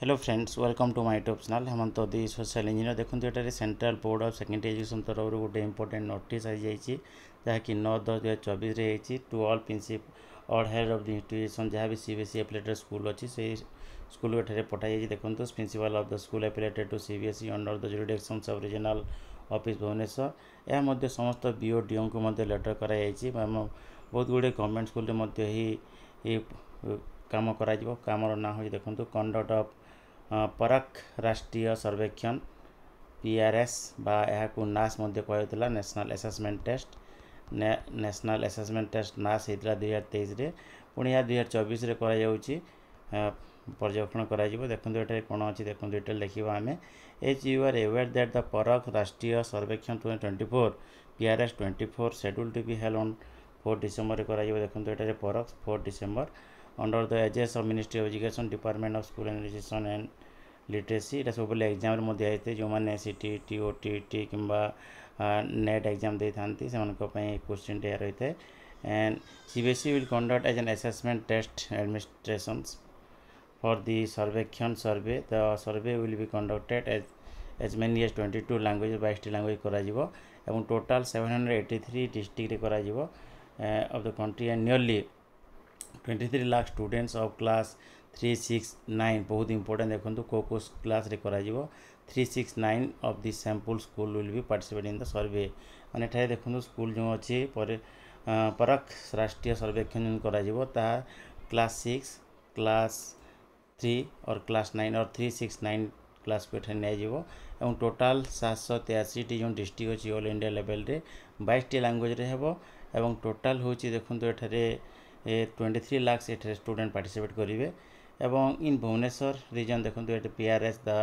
hello friends welcome to my YouTube channel Hemant the social engineer देखते ये central board of secondary education तरफ गोटे important notice आई जाइए जहाँकि नौ दस दुई हजार चबिश to all principal head of the जहाँ भी C B S E affiliated school अच्छी से स्कूल एटे पठा जाइए देखते principal of the school affiliated to C B under the jurisdiction sub regional office Bhubaneswar ଏହା समस्त ସମସ୍ତ ବି ଓ ଡିଓଙ୍କୁ ମଧ୍ୟ ଲେଟର୍ କରାଯାଇଛି ବହୁତ ଗୁଡ଼ିଏ ଗଭର୍ଣ୍ଣମେଣ୍ଟ ସ୍କୁଲରେ ମଧ୍ୟ ଏହି କାମ କରାଯିବ କାମର ପରଖ ରାଷ୍ଟ୍ରୀୟ ସର୍ବେକ୍ଷଣ ପି ଆର୍ ଏସ୍ ବା ଏହାକୁ ନାସ୍ ମଧ୍ୟ କୁହାଯାଉଥିଲା national assessment test national assessment test NAS ହେଇଥିଲା ଦୁଇହଜାର ତେଇଶରେ ପୁଣି ଏହା ଦୁଇହଜାର ଚବିଶରେ କରାଯାଉଛି ପର୍ଯ୍ୟବେକ୍ଷଣ କରାଯିବ ଦେଖନ୍ତୁ ଏଠାରେ କ'ଣ ଅଛି ଦେଖନ୍ତୁ ଡିଟେଲ୍ ଦେଖିବା ଆମେ as you are aware that the Parakh Rashtriya Sarvekshan two twenty four P R S twenty four schedule to be held on four ଡିସେମ୍ବରରେ କରାଯିବ ଦେଖନ୍ତୁ ଏଠାରେ Parakh four December under the aegis of ministry of education department of school and education and literacy এটা ସବୁ ପିଲା ଏକ୍ଜାମ୍ରେ ମଧ୍ୟ ହେଇଥାଏ ଯେଉଁମାନେ ସି ଟି ଟି ଓ ଟି ଟି କିମ୍ବା ନେଟ୍ ଏକ୍ଜାମ୍ ଦେଇଥାନ୍ତି ସେମାନଙ୍କ ପାଇଁ କୋଶ୍ଚିନ୍ଟି ଏହା ରହିଥାଏ and CBSE will conduct as an assessment test administrations for the survection survey the survey will be conducted as as many as 22 language 22 language କରାଯିବ ଏବଂ total 783 district ରେ କରାଯିବ of the country and nearly twenty lakh students of class three six nine बहुत important देखो कौ कौ class कर three six nine of the sample school will भी पार्टिसिपेट इन द सर्वे मैंने देखो स्कूल तो, जो अच्छे पर परख राष्ट्रीय सर्वेक्षण जो कर क्लास सिक्स क्लास थ्री और क्लास नाइन और थ्री सिक्स नाइन क्लास को एठाने टोटाल सात सौ 783 टी जो डिस्ट्रिक्ट अच्छी ऑल इंडिया लेवल रे 22 टी लैंग्वेज रे हेबो एवं टोटाल होछि देखंतु तो, एठारे টোয়েন্টি থ্রি ଲାକ୍ସ ଏଠାରେ ଷ୍ଟୁଡ଼େଣ୍ଟ ପାର୍ଟିସିପେଟ୍ କରିବେ ଏବଂ ଇନ୍ ଭୁବନେଶ୍ୱର ରିଜନ୍ ଦେଖନ୍ତୁ ଏଠି P R S the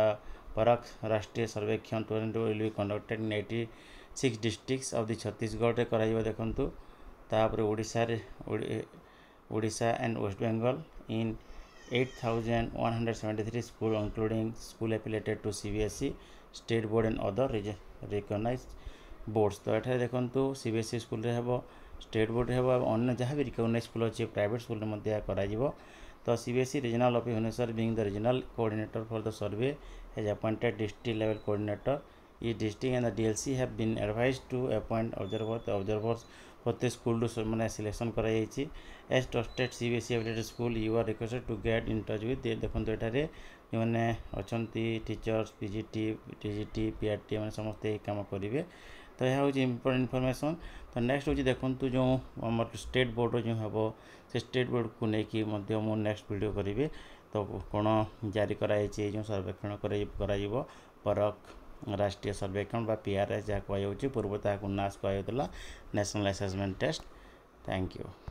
Parakh Rashtriya Sarvekshan twenty will be conducted in eighty six districts of the ଛତିଶଗଡ଼ରେ କରାଯିବ ଦେଖନ୍ତୁ ତାପରେ ଓଡ଼ିଶାରେ Odisha and West Bengal in eight thousand one hundred seventy three school including school affiliated to C B S E state board and other recognise boards ତ ଏଠାରେ ଦେଖନ୍ତୁ C B S ଇ ସ୍କୁଲରେ ହେବ ଷ୍ଟେଟ୍ ବୋର୍ଡ଼ ହେବ ଅନ୍ୟ ଯାହା ବି ରିକଗ୍ନାଇଜ୍ ସ୍କୁଲ୍ ଅଛି ପ୍ରାଇଭେଟ୍ ସ୍କୁଲ୍ରେ ମଧ୍ୟ ଏହା କରାଯିବ ତ C B S E regional of Bhubaneswar being the regional coordinator for the survey has appointed district level coordinator each district and the D L C have been advised to appoint observer the observers ପ୍ରତ୍ୟେକ ସ୍କୁଲ୍ରୁ ମାନେ selection କରାଯାଇଛି as trusted C B S E affiliated school you are requested to get in touch with ଦେଖନ୍ତୁ ଏଠାରେ ଯେଉଁମାନେ ଅଛନ୍ତି teachers P G T T G T P R T ଏମାନେ ସମସ୍ତେ ଏହି କାମ କରିବେ ତ ଏହା ହେଉଛି ଇମ୍ପୋର୍ଟାଣ୍ଟ ଇନଫର୍ମେସନ୍ ତ ନେକ୍ସଟ୍ ହେଉଛି ଦେଖନ୍ତୁ ଯେଉଁ ଆମର ଷ୍ଟେଟ୍ ବୋର୍ଡ଼ର ଯେଉଁ ହେବ ସେ ଷ୍ଟେଟ୍ ବୋର୍ଡ଼କୁ ନେଇକି ମଧ୍ୟ ମୁଁ ନେକ୍ସଟ୍ ଭିଡ଼ିଓ କରିବି ତ କ'ଣ ଜାରି କରାଯାଇଛି ଯେଉଁ ସର୍ବେକ୍ଷଣ କରାଯିବ ପରକ୍ ରାଷ୍ଟ୍ରୀୟ ସର୍ବେକ୍ଷଣ ବା ପି ଆର୍ ଏସ୍ ଯାହା କୁହାଯାଉଛି ପୂର୍ବ ତାହାକୁ ନାସ୍ କୁହାଯାଉଥିଲା national assessment test thank you